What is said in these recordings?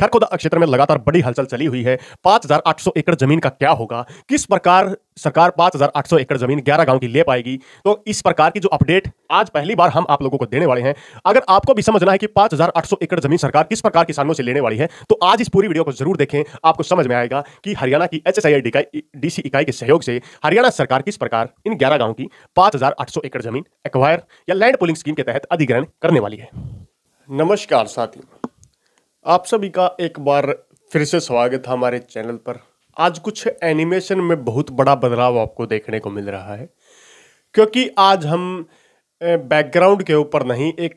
खरखोदा क्षेत्र में लगातार बड़ी हलचल चली हुई है 5,800 एकड़ जमीन का क्या होगा किस प्रकार सरकार 5,800 एकड़ जमीन 11 गांव की ले पाएगी तो इस प्रकार की जो अपडेट आज पहली बार हम आप लोगों को देने वाले हैं अगर आपको भी समझना है कि 5,800 एकड़ जमीन सरकार किस प्रकार किसानों से लेने वाली है तो आज इस पूरी वीडियो को जरूर देखें आपको समझ में आएगा कि हरियाणा की एच एस इकाई के सहयोग से हरियाणा सरकार किस प्रकार इन ग्यारह गाँव की सौ एकड़ जमीन एक्वायर या लैंड पुलिंग स्कीम के तहत अधिग्रहण करने वाली है नमस्कार साथियों आप सभी का एक बार फिर से स्वागत है हमारे चैनल पर आज कुछ एनिमेशन में बहुत बड़ा बदलाव आपको देखने को मिल रहा है क्योंकि आज हम बैकग्राउंड के ऊपर नहीं एक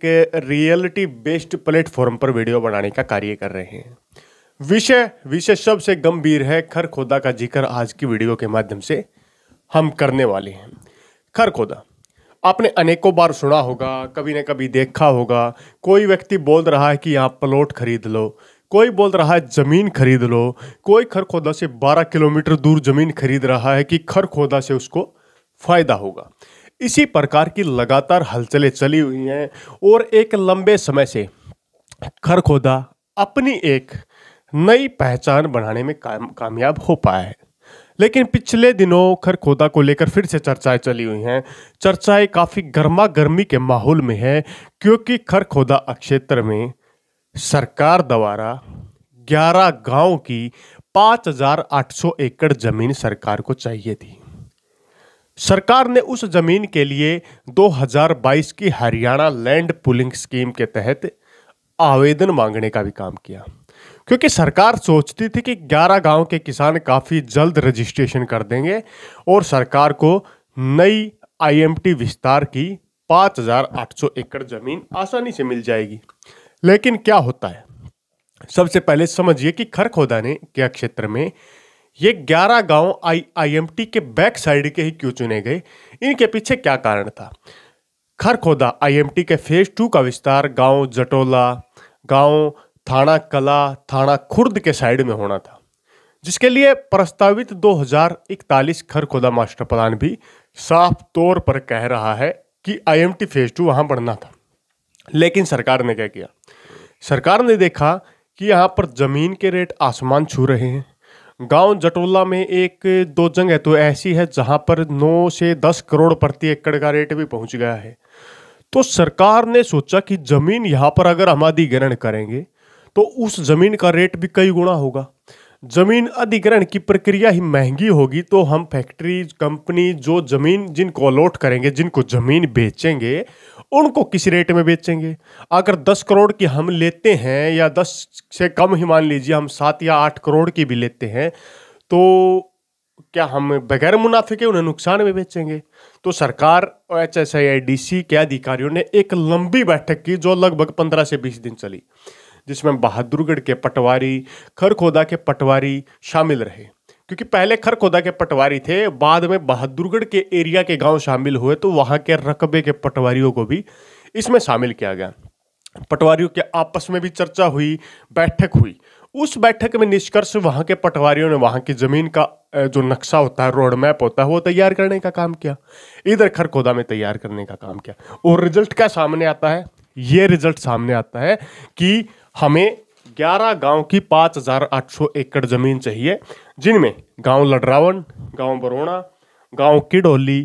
रियलिटी बेस्ड प्लेटफॉर्म पर वीडियो बनाने का कार्य कर रहे हैं विषय विषय सबसे गंभीर है खरखोदा का जिक्र आज की वीडियो के माध्यम से हम करने वाले हैं खरखोदा आपने अनेकों बार सुना होगा कभी न कभी देखा होगा कोई व्यक्ति बोल रहा है कि यहाँ प्लॉट खरीद लो कोई बोल रहा है ज़मीन खरीद लो कोई खरखोदा से 12 किलोमीटर दूर ज़मीन खरीद रहा है कि खरखोदा से उसको फ़ायदा होगा इसी प्रकार की लगातार हलचलें चली हुई हैं और एक लंबे समय से खरखोदा अपनी एक नई पहचान बनाने में काम कामयाब हो पाया है लेकिन पिछले दिनों खरखोदा को लेकर फिर से चर्चाएं चली हुई हैं चर्चाएं काफ़ी गर्मा गर्मी के माहौल में है क्योंकि खरखोदा क्षेत्र में सरकार द्वारा 11 गांव की 5,800 एकड़ जमीन सरकार को चाहिए थी सरकार ने उस जमीन के लिए 2022 की हरियाणा लैंड पुलिंग स्कीम के तहत आवेदन मांगने का भी काम किया क्योंकि सरकार सोचती थी कि 11 गांव के किसान काफ़ी जल्द रजिस्ट्रेशन कर देंगे और सरकार को नई आईएमटी विस्तार की 5,800 एकड़ ज़मीन आसानी से मिल जाएगी लेकिन क्या होता है सबसे पहले समझिए कि ने के क्षेत्र में ये 11 गांव आई आईएमटी के बैक साइड के ही क्यों चुने गए इनके पीछे क्या कारण था खरखोदा आईएमटी के फेज टू का विस्तार गांव जटोला गांव थाना कला थाना खुर्द के साइड में होना था जिसके लिए प्रस्तावित 2041 खरखोदा मास्टर प्लान भी साफ तौर पर कह रहा है कि आईएमटी फेज टू वहाँ बढ़ना था लेकिन सरकार ने क्या किया सरकार ने देखा कि यहाँ पर ज़मीन के रेट आसमान छू रहे हैं गांव जटोला में एक दो जगह तो ऐसी है जहां पर 9 से 10 करोड़ प्रति एकड़ का रेट भी पहुंच गया है तो सरकार ने सोचा कि ज़मीन यहाँ पर अगर हम अधिग्रहण करेंगे तो उस जमीन का रेट भी कई गुना होगा जमीन अधिग्रहण की प्रक्रिया ही महंगी होगी तो हम फैक्ट्री कंपनी जो जमीन जिनको अलॉट करेंगे जिनको जमीन बेचेंगे उनको किस रेट में बेचेंगे अगर दस करोड़ की हम लेते हैं या दस से कम ही मान लीजिए हम सात या आठ करोड़ की भी लेते हैं तो क्या हम बगैर मुनाफे के उन्हें नुकसान में बेचेंगे तो सरकार और H S I I D C के अधिकारियों ने एक लंबी बैठक की जो लगभग पंद्रह से बीस दिन चली जिसमें बहादुरगढ़ के पटवारी खरखोदा के पटवारी शामिल रहे क्योंकि पहले खरखोदा के पटवारी थे बाद में बहादुरगढ़ के एरिया के गांव शामिल हुए तो वहां के रकबे के पटवारियों को भी इसमें शामिल किया गया पटवारियों के आपस में भी चर्चा हुई बैठक हुई उस बैठक में निष्कर्ष वहां के पटवारियों ने वहां की ज़मीन का जो नक्शा होता है रोड मैप होता है वो तैयार करने का काम किया इधर खरखोदा में तैयार करने का काम किया और रिजल्ट क्या सामने आता है ये रिजल्ट सामने आता है कि हमें 11 गांव की 5,800 एकड़ जमीन चाहिए जिनमें गांव लडरावन गांव बरोना गांव किडोली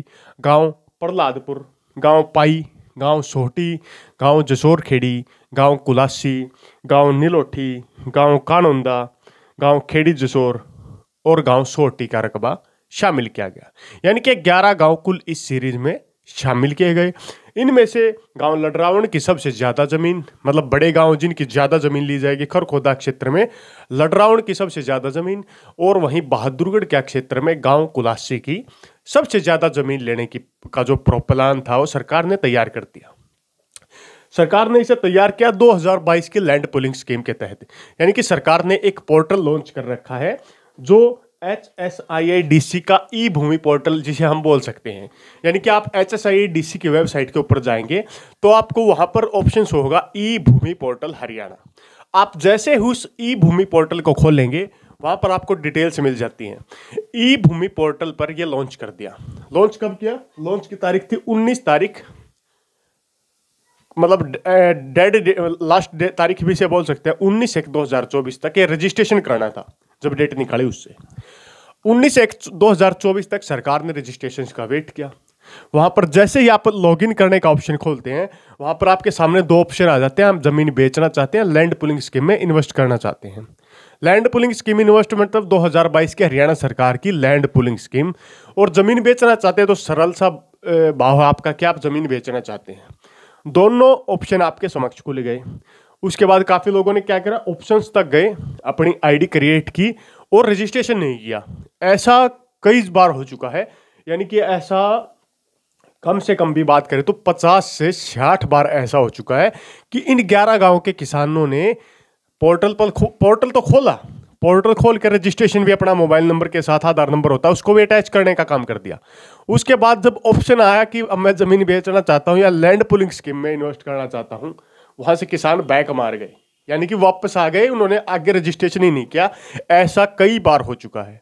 गांव प्रहलादपुर गांव पाई गांव सोहटी गांव जसोरखेड़ी गांव कुलासी गांव नीलोठी गांव कानोंदा गांव खेड़ी जसोर और गांव सोहटी का रकबा शामिल किया गया यानी कि 11 गांव कुल इस सीरीज में शामिल किए गए इनमें से गांव लडरावण की सबसे ज़्यादा ज़मीन मतलब बड़े गांव जिनकी ज़्यादा ज़मीन ली जाएगी खरखोदा क्षेत्र में लडरावण की सबसे ज़्यादा ज़मीन और वहीं बहादुरगढ़ के क्षेत्र में गांव कुलासी की सबसे ज़्यादा ज़मीन लेने की का जो प्रोप्लान था वो सरकार ने तैयार कर दिया सरकार ने इसे तैयार किया 2022 के लैंड पुलिंग स्कीम के तहत यानी कि सरकार ने एक पोर्टल लॉन्च कर रखा है जो H S I I D C का ई भूमि पोर्टल जिसे हम बोल सकते हैं यानी कि आप H S I I D C की वेबसाइट के ऊपर जाएंगे तो आपको वहाँ पर ऑप्शन होगा ई भूमि पोर्टल हरियाणा आप जैसे ही उस ई भूमि पोर्टल को खोलेंगे वहाँ पर आपको डिटेल्स मिल जाती हैं ई भूमि पोर्टल पर ये लॉन्च कर दिया लॉन्च कब किया लॉन्च की तारीख थी 19 तारीख मतलब डेड लास्ट तारीख भी से बोल सकते हैं 19 एक 2024 तक ये रजिस्ट्रेशन करना था जब डेट निकाली उससे उन्नीस एक दो हज़ार चौबीस तक सरकार ने रजिस्ट्रेशन का वेट किया वहां पर जैसे ही आप लॉग इन करने का ऑप्शन खोलते हैं वहां पर आपके सामने दो ऑप्शन आ जाते हैं आप ज़मीन बेचना चाहते हैं लैंड पुलिंग स्कीम में इन्वेस्ट करना चाहते हैं लैंड पुलिंग स्कीम इन्वेस्टमेंट मतलब 2022 के हरियाणा सरकार की लैंड पुलिंग स्कीम और ज़मीन बेचना चाहते हैं तो सरल सा भाव आपका क्या आप ज़मीन बेचना चाहते हैं दोनों ऑप्शन आपके समक्ष खुले गए उसके बाद काफ़ी लोगों ने क्या करा ऑप्शन तक गए अपनी आईडी क्रिएट की और रजिस्ट्रेशन नहीं किया ऐसा कई बार हो चुका है यानी कि ऐसा कम से कम भी बात करें तो 50 से साठ बार ऐसा हो चुका है कि इन 11 गांव के किसानों ने पोर्टल पर पोर्टल तो खोला पोर्टल खोल कर रजिस्ट्रेशन भी अपना मोबाइल नंबर के साथ आधार नंबर होता है उसको भी अटैच करने का काम कर दिया उसके बाद जब ऑप्शन आया कि अब मैं ज़मीन बेचना चाहता हूँ या लैंड पुलिंग स्कीम में इन्वेस्ट करना चाहता हूँ वहाँ से किसान बैक मार गए यानी कि वापस आ गए उन्होंने आगे रजिस्ट्रेशन ही नहीं किया ऐसा कई बार हो चुका है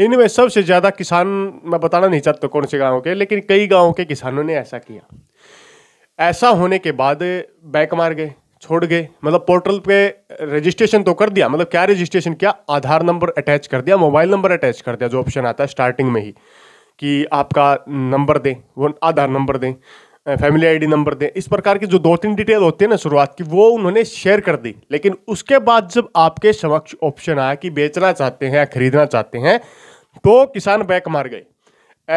इनमें सबसे ज़्यादा किसान मैं बताना नहीं चाहता कौन से गाँव के लेकिन कई गाँव के किसानों ने ऐसा किया ऐसा होने के बाद बैक मार गए छोड़ गए मतलब पोर्टल पे रजिस्ट्रेशन तो कर दिया मतलब क्या रजिस्ट्रेशन किया आधार नंबर अटैच कर दिया मोबाइल नंबर अटैच कर दिया जो ऑप्शन आता है स्टार्टिंग में ही कि आपका नंबर दें वो आधार नंबर दें फैमिली आईडी नंबर दें इस प्रकार की जो दो तीन डिटेल होती है ना शुरुआत की वो उन्होंने शेयर कर दी लेकिन उसके बाद जब आपके समक्ष ऑप्शन आया कि बेचना चाहते हैं या खरीदना चाहते हैं तो किसान बैक मार गए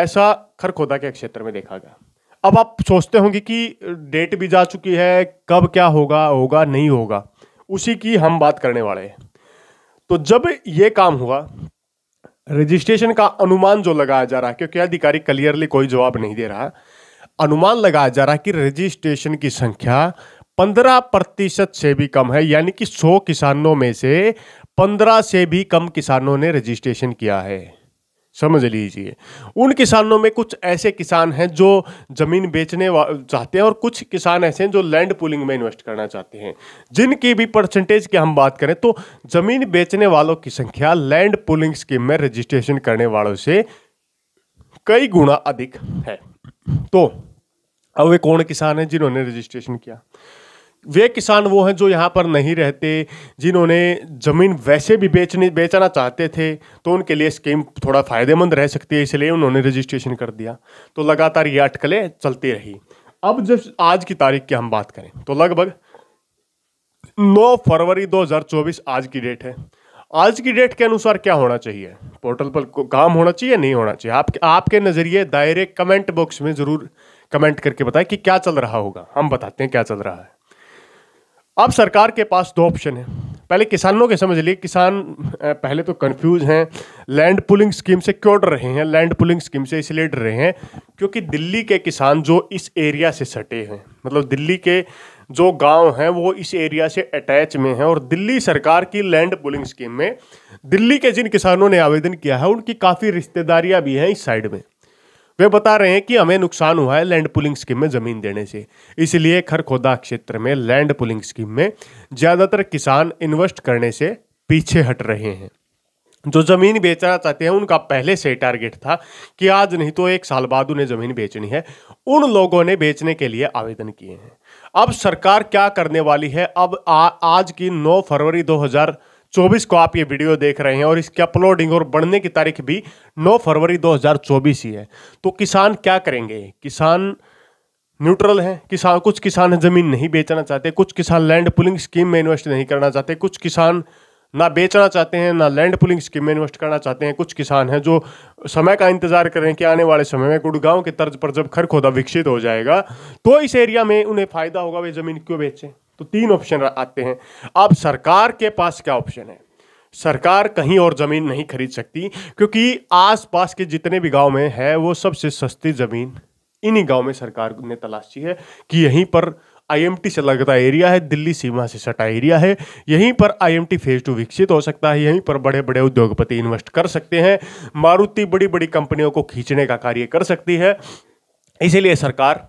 ऐसा खरखोदा के क्षेत्र में देखा गया अब आप सोचते होंगे कि डेट भी जा चुकी है कब क्या होगा होगा नहीं होगा उसी की हम बात करने वाले हैं तो जब ये काम हुआ रजिस्ट्रेशन का अनुमान जो लगाया जा रहा है क्योंकि अधिकारी क्लियरली कोई जवाब नहीं दे रहा अनुमान लगाया जा रहा है कि रजिस्ट्रेशन की संख्या पंद्रह प्रतिशत से भी कम है यानी कि सौ किसानों में से पंद्रह से भी कम किसानों ने रजिस्ट्रेशन किया है समझ लीजिए उन किसानों में कुछ ऐसे किसान हैं जो ज़मीन बेचने चाहते हैं और कुछ किसान ऐसे हैं जो लैंड पुलिंग में इन्वेस्ट करना चाहते हैं जिनकी भी परसेंटेज की हम बात करें तो ज़मीन बेचने वालों की संख्या लैंड पुलिंग स्कीम में रजिस्ट्रेशन करने वालों से कई गुना अधिक है तो अब वे कौन किसान हैं जिन्होंने रजिस्ट्रेशन किया वे किसान वो हैं जो यहाँ पर नहीं रहते जिन्होंने ज़मीन वैसे भी बेचने बेचना चाहते थे तो उनके लिए स्कीम थोड़ा फायदेमंद रह सकती है इसलिए उन्होंने रजिस्ट्रेशन कर दिया तो लगातार ये अटकलें चलती रही अब जब आज की तारीख की हम बात करें तो लगभग 9 फरवरी 2024 आज की डेट है आज की डेट के अनुसार क्या होना चाहिए पोर्टल पर काम होना चाहिए नहीं होना चाहिए आपके आपके नज़रिए डायरेक्ट कमेंट बॉक्स में ज़रूर कमेंट करके बताएं कि क्या चल रहा होगा हम बताते हैं क्या चल रहा है अब सरकार के पास दो ऑप्शन है पहले किसानों के समझ लिए किसान पहले तो कंफ्यूज हैं लैंड पुलिंग स्कीम से क्यों डर रहे हैं लैंड पुलिंग स्कीम से इसलिए डर रहे हैं क्योंकि दिल्ली के किसान जो इस एरिया से सटे हैं मतलब दिल्ली के जो गांव हैं वो इस एरिया से अटैच में हैं और दिल्ली सरकार की लैंड पुलिंग स्कीम में दिल्ली के जिन किसानों ने आवेदन किया है उनकी काफ़ी रिश्तेदारियाँ भी हैं इस साइड में वे बता रहे हैं कि हमें नुकसान हुआ है लैंड पुलिंग स्कीम में ज़मीन देने से इसलिए खरखोदा क्षेत्र में लैंड पुलिंग स्कीम में ज़्यादातर किसान इन्वेस्ट करने से पीछे हट रहे हैं जो ज़मीन बेचना चाहते हैं उनका पहले से टारगेट था कि आज नहीं तो एक साल बाद उन्हें ज़मीन बेचनी है उन लोगों ने बेचने के लिए आवेदन किए हैं अब सरकार क्या करने वाली है अब आ, आज की 9 फरवरी 2000 चौबीस को आप ये वीडियो देख रहे हैं और इसकी अपलोडिंग और बढ़ने की तारीख भी 9 फरवरी 2024 ही है तो किसान क्या करेंगे किसान न्यूट्रल हैं किसान कुछ किसान ज़मीन नहीं बेचना चाहते कुछ किसान लैंड पुलिंग स्कीम में इन्वेस्ट नहीं करना चाहते कुछ किसान ना बेचना चाहते हैं ना लैंड पुलिंग स्कीम में इन्वेस्ट करना चाहते हैं कुछ किसान हैं जो समय का इंतजार कर रहे हैं कि आने वाले समय में गुड़गांव के तर्ज पर जब खोदा विकसित हो जाएगा तो इस एरिया में उन्हें फ़ायदा होगा वे ज़मीन क्यों बेचें तो तीन ऑप्शन आते हैं अब सरकार के पास क्या ऑप्शन है सरकार कहीं और ज़मीन नहीं खरीद सकती क्योंकि आसपास के जितने भी गांव में है वो सबसे सस्ती ज़मीन इन्हीं गांव में सरकार ने तलाशी है कि यहीं पर आईएमटी से लगता एरिया है दिल्ली सीमा से सटा एरिया है यहीं पर आईएमटी फेज टू विकसित हो सकता है यहीं पर बड़े बड़े उद्योगपति इन्वेस्ट कर सकते हैं मारुति बड़ी बड़ी कंपनियों को खींचने का कार्य कर सकती है इसीलिए सरकार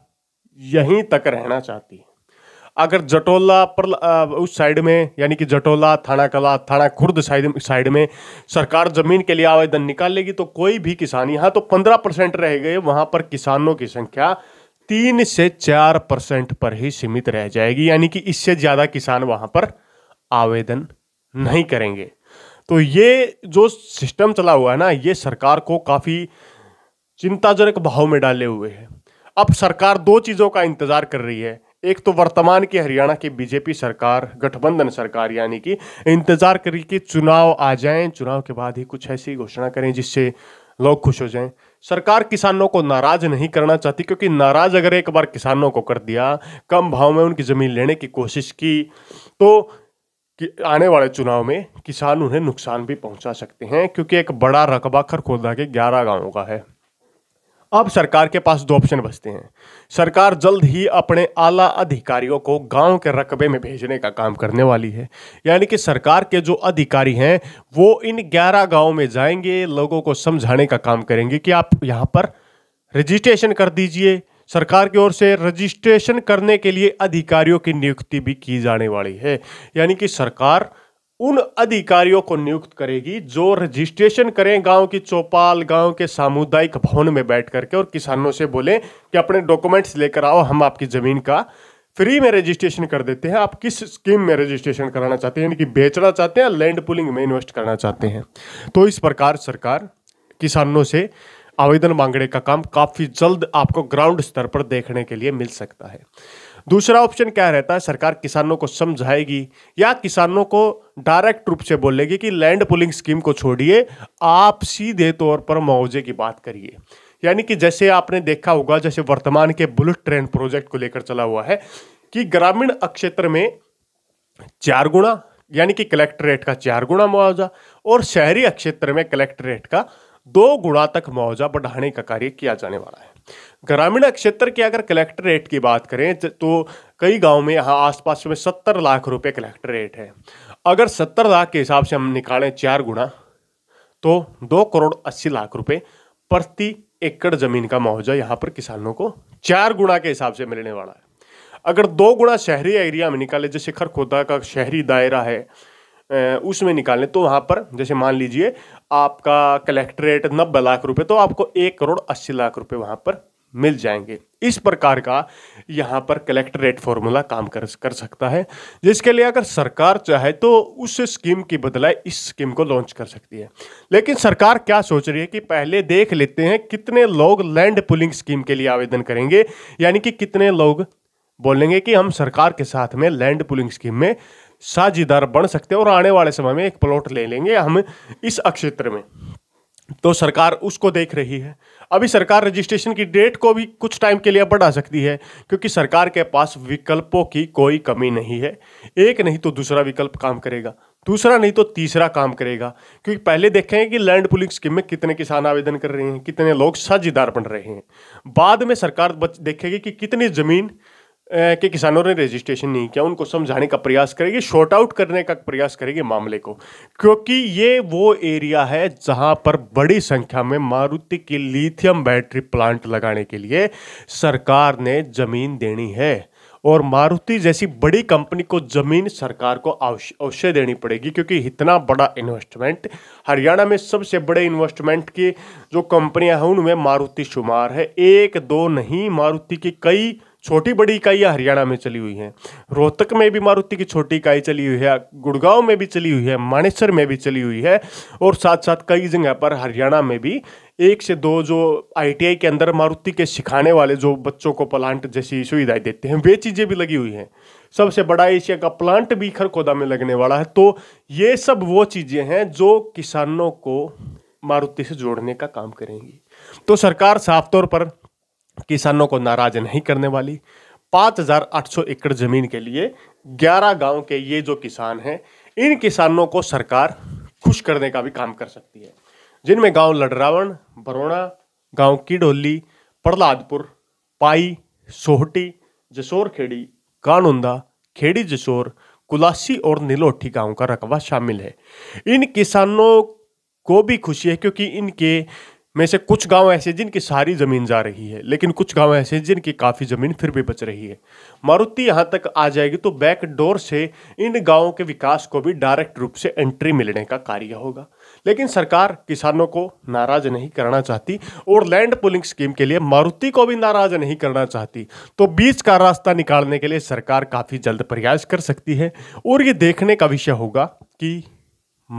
यहीं तक रहना चाहती है अगर जटोला पर उस साइड में यानी कि जटोला थाना कला थाना खुर्द साइड साइड में सरकार ज़मीन के लिए आवेदन निकाल लेगी तो कोई भी किसान यहाँ तो पंद्रह परसेंट रह गए वहाँ पर किसानों की संख्या तीन से चार परसेंट पर ही सीमित रह जाएगी यानी कि इससे ज़्यादा किसान वहाँ पर आवेदन नहीं करेंगे तो ये जो सिस्टम चला हुआ है ना ये सरकार को काफ़ी चिंताजनक भाव में डाले हुए है अब सरकार दो चीज़ों का इंतज़ार कर रही है एक तो वर्तमान की हरियाणा की बीजेपी सरकार गठबंधन सरकार यानी कि इंतजार करी कि चुनाव आ जाएं चुनाव के बाद ही कुछ ऐसी घोषणा करें जिससे लोग खुश हो जाएं सरकार किसानों को नाराज नहीं करना चाहती क्योंकि नाराज अगर एक बार किसानों को कर दिया कम भाव में उनकी ज़मीन लेने की कोशिश की तो कि आने वाले चुनाव में किसान उन्हें नुकसान भी पहुंचा सकते हैं क्योंकि एक बड़ा रकबा खरखोदा के ग्यारह गांवों का है अब सरकार के पास दो ऑप्शन बचते हैं सरकार जल्द ही अपने आला अधिकारियों को गांव के रकबे में भेजने का काम करने वाली है यानी कि सरकार के जो अधिकारी हैं वो इन ग्यारह गांव में जाएंगे लोगों को समझाने का काम करेंगे कि आप यहाँ पर रजिस्ट्रेशन कर दीजिए सरकार की ओर से रजिस्ट्रेशन करने के लिए अधिकारियों की नियुक्ति भी की जाने वाली है यानी कि सरकार उन अधिकारियों को नियुक्त करेगी जो रजिस्ट्रेशन करें गांव की चौपाल गांव के सामुदायिक भवन में बैठ करके और किसानों से बोले कि अपने डॉक्यूमेंट्स लेकर आओ हम आपकी ज़मीन का फ्री में रजिस्ट्रेशन कर देते हैं आप किस स्कीम में रजिस्ट्रेशन कराना चाहते हैं यानी कि बेचना चाहते हैं लैंड पुलिंग में इन्वेस्ट करना चाहते हैं तो इस प्रकार सरकार किसानों से आवेदन मांगने का काम काफ़ी जल्द आपको ग्राउंड स्तर पर देखने के लिए मिल सकता है दूसरा ऑप्शन क्या रहता है सरकार किसानों को समझाएगी या किसानों को डायरेक्ट रूप से बोलेगी कि लैंड पुलिंग स्कीम को छोड़िए आप सीधे तौर पर मुआवजे की बात करिए यानी कि जैसे आपने देखा होगा जैसे वर्तमान के बुलेट ट्रेन प्रोजेक्ट को लेकर चला हुआ है कि ग्रामीण क्षेत्र में चार गुणा यानी कि कलेक्ट्रेट का चार गुणा मुआवजा और शहरी क्षेत्र में कलेक्ट्रेट का दो गुणा तक मुआवजा बढ़ाने का कार्य किया जाने वाला है ग्रामीण क्षेत्र के अगर रेट की बात करें तो कई गांव में यहाँ आसपास में सत्तर लाख रुपए रेट है अगर सत्तर लाख के हिसाब से हम निकालें चार गुणा तो दो करोड़ अस्सी लाख रुपए प्रति एकड़ जमीन का मुआवजा यहाँ पर किसानों को चार गुणा के हिसाब से मिलने वाला है अगर दो गुणा शहरी एरिया में निकाले जैसे खरखोदा का शहरी दायरा है उसमें निकालें तो वहाँ पर जैसे मान लीजिए आपका कलेक्ट्रेट नब्बे लाख रुपए तो आपको एक करोड़ अस्सी लाख रुपए वहाँ पर मिल जाएंगे इस प्रकार का यहाँ पर कलेक्ट्रेट फॉर्मूला काम कर कर सकता है जिसके लिए अगर सरकार चाहे तो उस स्कीम की बदलाए इस स्कीम को लॉन्च कर सकती है लेकिन सरकार क्या सोच रही है कि पहले देख लेते हैं कितने लोग लैंड पुलिंग स्कीम के लिए आवेदन करेंगे यानी कि कितने लोग बोलेंगे कि हम सरकार के साथ में लैंड पुलिंग स्कीम में साझेदार बन सकते हैं और आने वाले समय में एक प्लॉट ले लेंगे हम इस क्षेत्र में तो सरकार उसको देख रही है अभी सरकार रजिस्ट्रेशन की डेट को भी कुछ टाइम के लिए बढ़ा सकती है क्योंकि सरकार के पास विकल्पों की कोई कमी नहीं है एक नहीं तो दूसरा विकल्प काम करेगा दूसरा नहीं तो तीसरा काम करेगा क्योंकि पहले देखें कि लैंड पुलिंग स्कीम में कितने किसान आवेदन कर रहे हैं कितने लोग साझेदार बन रहे हैं बाद में सरकार देखेगी कि कितनी ज़मीन के किसानों ने रजिस्ट्रेशन नहीं किया उनको समझाने का प्रयास करेंगे शॉर्ट आउट करने का प्रयास करेंगे मामले को क्योंकि ये वो एरिया है जहां पर बड़ी संख्या में मारुति की लिथियम बैटरी प्लांट लगाने के लिए सरकार ने ज़मीन देनी है और मारुति जैसी बड़ी कंपनी को ज़मीन सरकार को अवश्य देनी पड़ेगी क्योंकि इतना बड़ा इन्वेस्टमेंट हरियाणा में सबसे बड़े इन्वेस्टमेंट की जो कंपनियां हैं उनमें मारुति शुमार है एक दो नहीं मारुति की कई छोटी बड़ी इकाइयाँ हरियाणा में चली हुई हैं रोहतक में भी मारुति की छोटी इकाई चली हुई है गुड़गांव में भी चली हुई है मानेसर में भी चली हुई है और साथ साथ कई जगह पर हरियाणा में भी एक से दो जो आईटीआई के अंदर मारुति के सिखाने वाले जो बच्चों को प्लांट जैसी सुविधाएं देते हैं वे चीज़ें भी लगी हुई हैं सबसे बड़ा एशिया का प्लांट भी खरखोदा में लगने वाला है तो ये सब वो चीज़ें हैं जो किसानों को मारुति से जोड़ने का काम करेंगी तो सरकार साफ तौर पर किसानों को नाराज नहीं करने वाली 5,800 एकड़ जमीन के लिए 11 गांव के ये जो किसान हैं इन किसानों को सरकार खुश करने का भी काम कर सकती है जिनमें गांव लडरावण बरोड़ा गांव किडोली प्रहलादपुर पाई सोहटी जसोर खेड़ी कानुंदा खेड़ी जसोर कुलासी और नीलोठी गांव का रकबा शामिल है इन किसानों को भी खुशी है क्योंकि इनके में से कुछ गांव ऐसे जिनकी सारी ज़मीन जा रही है लेकिन कुछ गांव ऐसे जिनकी काफ़ी ज़मीन फिर भी बच रही है मारुति यहां तक आ जाएगी तो बैक डोर से इन गांवों के विकास को भी डायरेक्ट रूप से एंट्री मिलने का कार्य होगा लेकिन सरकार किसानों को नाराज नहीं करना चाहती और लैंड पुलिंग स्कीम के लिए मारुति को भी नाराज नहीं करना चाहती तो बीच का रास्ता निकालने के लिए सरकार काफ़ी जल्द प्रयास कर सकती है और ये देखने का विषय होगा कि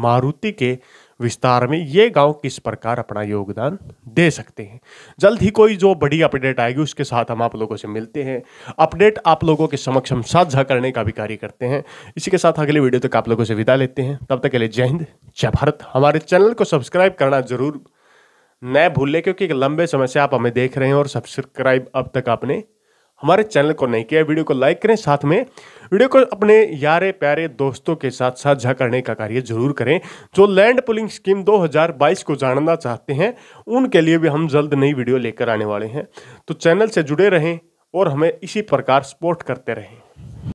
मारुति के विस्तार में ये गांव किस प्रकार अपना योगदान दे सकते हैं जल्द ही कोई जो बड़ी अपडेट आएगी उसके साथ हम आप लोगों से मिलते हैं अपडेट आप लोगों के समक्ष हम साझा करने का भी कार्य करते हैं इसी के साथ अगले वीडियो तक आप लोगों से विदा लेते हैं तब तक के लिए जय हिंद जय भारत हमारे चैनल को सब्सक्राइब करना जरूर न भूलें क्योंकि एक लंबे समय से आप हमें देख रहे हैं और सब्सक्राइब अब तक आपने हमारे चैनल को नहीं किया वीडियो को लाइक करें साथ में वीडियो को अपने यारे प्यारे दोस्तों के साथ साझा करने का कार्य जरूर करें जो लैंड पुलिंग स्कीम 2022 को जानना चाहते हैं उनके लिए भी हम जल्द नई वीडियो लेकर आने वाले हैं तो चैनल से जुड़े रहें और हमें इसी प्रकार सपोर्ट करते रहें